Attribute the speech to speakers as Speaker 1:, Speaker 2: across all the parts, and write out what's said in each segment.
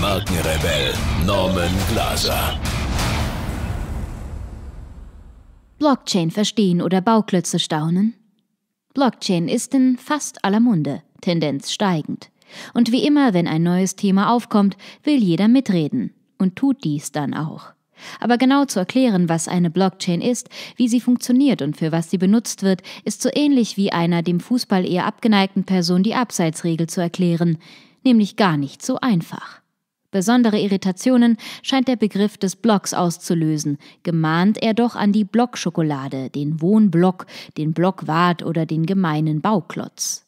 Speaker 1: Markenrebell Norman Glaser.
Speaker 2: Blockchain verstehen oder Bauklötze staunen? Blockchain ist in fast aller Munde, Tendenz steigend. Und wie immer, wenn ein neues Thema aufkommt, will jeder mitreden und tut dies dann auch. Aber genau zu erklären, was eine Blockchain ist, wie sie funktioniert und für was sie benutzt wird, ist so ähnlich wie einer dem Fußball eher abgeneigten Person die Abseitsregel zu erklären, nämlich gar nicht so einfach. Besondere Irritationen scheint der Begriff des Blocks auszulösen, gemahnt er doch an die Blockschokolade, den Wohnblock, den Blockwart oder den gemeinen Bauklotz.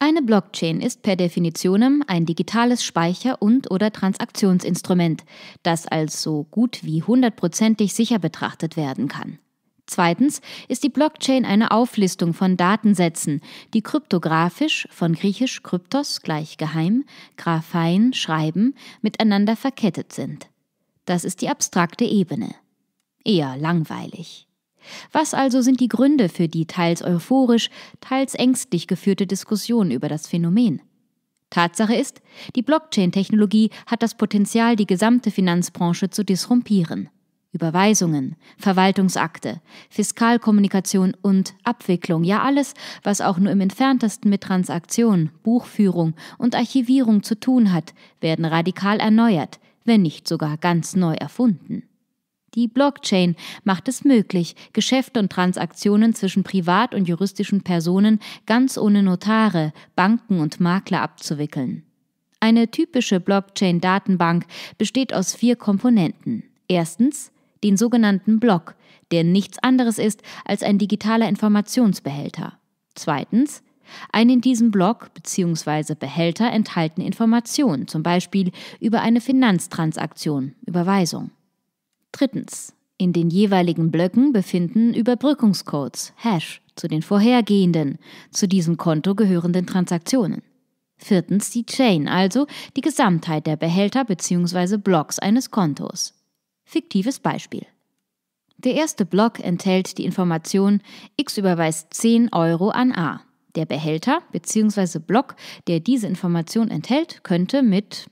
Speaker 2: Eine Blockchain ist per Definition ein digitales Speicher- und/oder Transaktionsinstrument, das als so gut wie hundertprozentig sicher betrachtet werden kann. Zweitens ist die Blockchain eine Auflistung von Datensätzen, die kryptografisch von griechisch kryptos gleich geheim, graphein schreiben, miteinander verkettet sind. Das ist die abstrakte Ebene. Eher langweilig. Was also sind die Gründe für die teils euphorisch, teils ängstlich geführte Diskussion über das Phänomen? Tatsache ist, die Blockchain-Technologie hat das Potenzial, die gesamte Finanzbranche zu disrumpieren. Überweisungen, Verwaltungsakte, Fiskalkommunikation und Abwicklung, ja alles, was auch nur im entferntesten mit Transaktion, Buchführung und Archivierung zu tun hat, werden radikal erneuert, wenn nicht sogar ganz neu erfunden. Die Blockchain macht es möglich, Geschäfte und Transaktionen zwischen privat und juristischen Personen ganz ohne Notare, Banken und Makler abzuwickeln. Eine typische Blockchain-Datenbank besteht aus vier Komponenten. Erstens den sogenannten Block, der nichts anderes ist als ein digitaler Informationsbehälter. Zweitens, ein in diesem Block bzw. Behälter enthalten Informationen, zum Beispiel über eine Finanztransaktion, Überweisung. Drittens, in den jeweiligen Blöcken befinden Überbrückungscodes, Hash, zu den vorhergehenden, zu diesem Konto gehörenden Transaktionen. Viertens die Chain, also die Gesamtheit der Behälter bzw. Blocks eines Kontos. Fiktives Beispiel. Der erste Block enthält die Information X überweist 10 Euro an A. Der Behälter bzw. Block, der diese Information enthält, könnte mit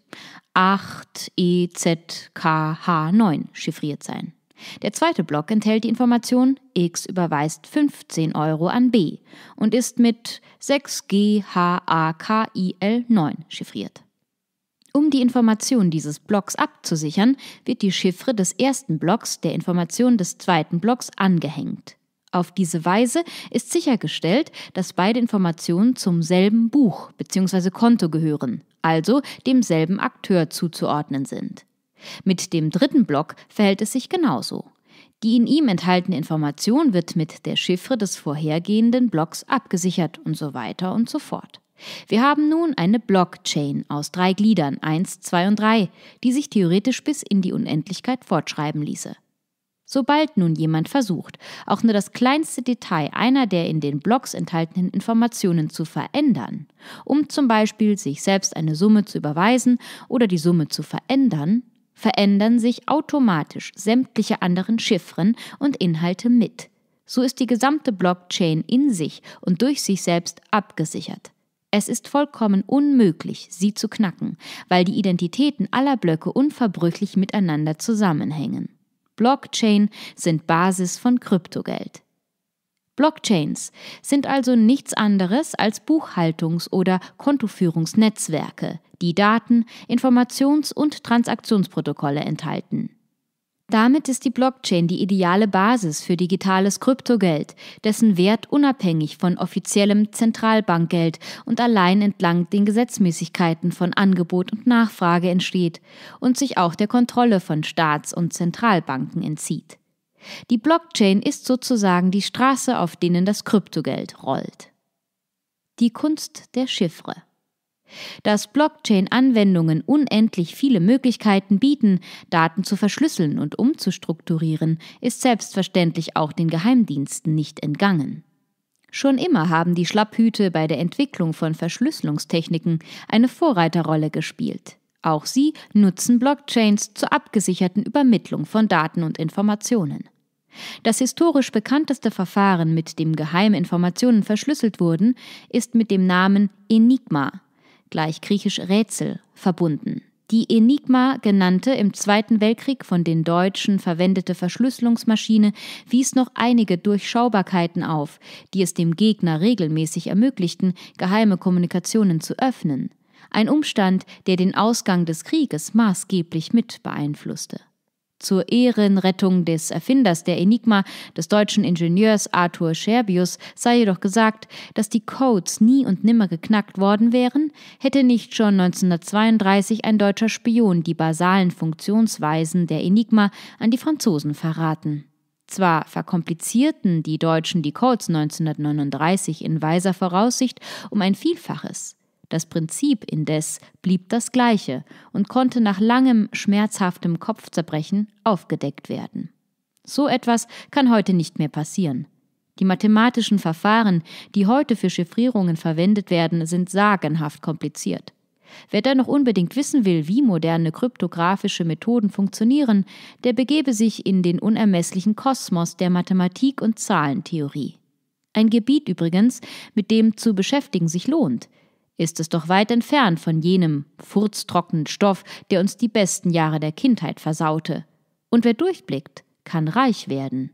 Speaker 2: 8EZKH9 chiffriert sein. Der zweite Block enthält die Information X überweist 15 Euro an B und ist mit 6GHAKIL9 chiffriert. Um die Information dieses Blocks abzusichern, wird die Chiffre des ersten Blocks der Information des zweiten Blocks angehängt. Auf diese Weise ist sichergestellt, dass beide Informationen zum selben Buch bzw. Konto gehören, also demselben Akteur zuzuordnen sind. Mit dem dritten Block verhält es sich genauso. Die in ihm enthaltene Information wird mit der Chiffre des vorhergehenden Blocks abgesichert und so weiter und so fort. Wir haben nun eine Blockchain aus drei Gliedern, 1, 2 und 3, die sich theoretisch bis in die Unendlichkeit fortschreiben ließe. Sobald nun jemand versucht, auch nur das kleinste Detail einer der in den Blocks enthaltenen Informationen zu verändern, um zum Beispiel sich selbst eine Summe zu überweisen oder die Summe zu verändern, verändern sich automatisch sämtliche anderen Chiffren und Inhalte mit. So ist die gesamte Blockchain in sich und durch sich selbst abgesichert. Es ist vollkommen unmöglich, sie zu knacken, weil die Identitäten aller Blöcke unverbrüchlich miteinander zusammenhängen. Blockchain sind Basis von Kryptogeld. Blockchains sind also nichts anderes als Buchhaltungs- oder Kontoführungsnetzwerke, die Daten, Informations- und Transaktionsprotokolle enthalten. Damit ist die Blockchain die ideale Basis für digitales Kryptogeld, dessen Wert unabhängig von offiziellem Zentralbankgeld und allein entlang den Gesetzmäßigkeiten von Angebot und Nachfrage entsteht und sich auch der Kontrolle von Staats- und Zentralbanken entzieht. Die Blockchain ist sozusagen die Straße, auf denen das Kryptogeld rollt. Die Kunst der Chiffre. Dass Blockchain-Anwendungen unendlich viele Möglichkeiten bieten, Daten zu verschlüsseln und umzustrukturieren, ist selbstverständlich auch den Geheimdiensten nicht entgangen. Schon immer haben die Schlapphüte bei der Entwicklung von Verschlüsselungstechniken eine Vorreiterrolle gespielt. Auch sie nutzen Blockchains zur abgesicherten Übermittlung von Daten und Informationen. Das historisch bekannteste Verfahren, mit dem geheime Informationen verschlüsselt wurden, ist mit dem Namen Enigma gleich griechisch Rätsel, verbunden. Die Enigma genannte im Zweiten Weltkrieg von den Deutschen verwendete Verschlüsselungsmaschine wies noch einige Durchschaubarkeiten auf, die es dem Gegner regelmäßig ermöglichten, geheime Kommunikationen zu öffnen. Ein Umstand, der den Ausgang des Krieges maßgeblich mit beeinflusste zur Ehrenrettung des Erfinders der Enigma, des deutschen Ingenieurs Arthur Scherbius, sei jedoch gesagt, dass die Codes nie und nimmer geknackt worden wären, hätte nicht schon 1932 ein deutscher Spion die basalen Funktionsweisen der Enigma an die Franzosen verraten. Zwar verkomplizierten die Deutschen die Codes 1939 in weiser Voraussicht um ein Vielfaches, das Prinzip indes blieb das gleiche und konnte nach langem, schmerzhaftem Kopfzerbrechen aufgedeckt werden. So etwas kann heute nicht mehr passieren. Die mathematischen Verfahren, die heute für Chiffrierungen verwendet werden, sind sagenhaft kompliziert. Wer da noch unbedingt wissen will, wie moderne kryptografische Methoden funktionieren, der begebe sich in den unermesslichen Kosmos der Mathematik und Zahlentheorie. Ein Gebiet übrigens, mit dem zu beschäftigen sich lohnt – ist es doch weit entfernt von jenem furztrockenen Stoff, der uns die besten Jahre der Kindheit versaute. Und wer durchblickt, kann reich werden.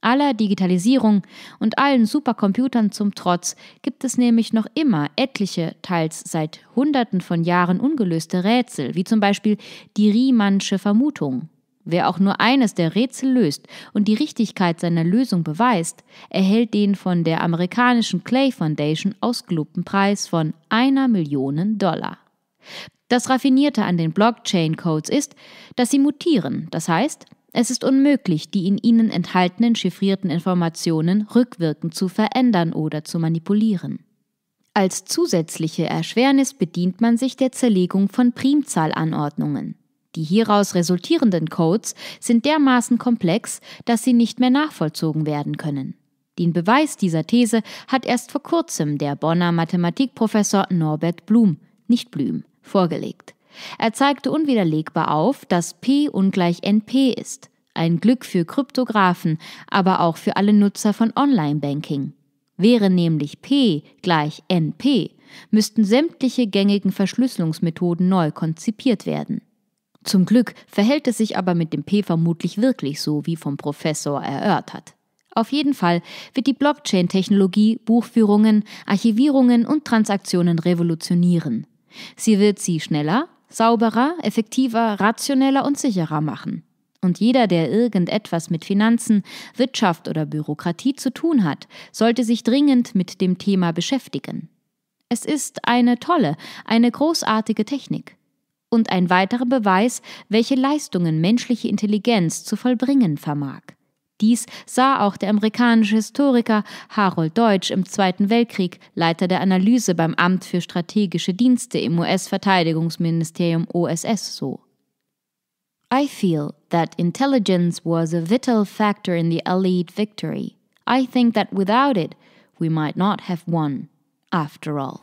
Speaker 2: Aller Digitalisierung und allen Supercomputern zum Trotz gibt es nämlich noch immer etliche, teils seit Hunderten von Jahren ungelöste Rätsel, wie zum Beispiel die Riemannsche Vermutung. Wer auch nur eines der Rätsel löst und die Richtigkeit seiner Lösung beweist, erhält den von der amerikanischen Clay Foundation ausgelobten Preis von einer Million Dollar. Das Raffinierte an den Blockchain-Codes ist, dass sie mutieren, das heißt, es ist unmöglich, die in ihnen enthaltenen chiffrierten Informationen rückwirkend zu verändern oder zu manipulieren. Als zusätzliche Erschwernis bedient man sich der Zerlegung von Primzahlanordnungen. Die hieraus resultierenden Codes sind dermaßen komplex, dass sie nicht mehr nachvollzogen werden können. Den Beweis dieser These hat erst vor kurzem der Bonner Mathematikprofessor Norbert Blum, nicht Blüm, vorgelegt. Er zeigte unwiderlegbar auf, dass P ungleich NP ist. Ein Glück für Kryptographen, aber auch für alle Nutzer von Online-Banking. Wäre nämlich P gleich NP, müssten sämtliche gängigen Verschlüsselungsmethoden neu konzipiert werden. Zum Glück verhält es sich aber mit dem P vermutlich wirklich so, wie vom Professor erörtert. Auf jeden Fall wird die Blockchain-Technologie Buchführungen, Archivierungen und Transaktionen revolutionieren. Sie wird sie schneller, sauberer, effektiver, rationeller und sicherer machen. Und jeder, der irgendetwas mit Finanzen, Wirtschaft oder Bürokratie zu tun hat, sollte sich dringend mit dem Thema beschäftigen. Es ist eine tolle, eine großartige Technik und ein weiterer Beweis, welche Leistungen menschliche Intelligenz zu vollbringen vermag. Dies sah auch der amerikanische Historiker Harold Deutsch im Zweiten Weltkrieg, Leiter der Analyse beim Amt für strategische Dienste im US-Verteidigungsministerium OSS so. I feel that intelligence was a vital factor in the Allied victory. I think that without it, we might not have won, after all.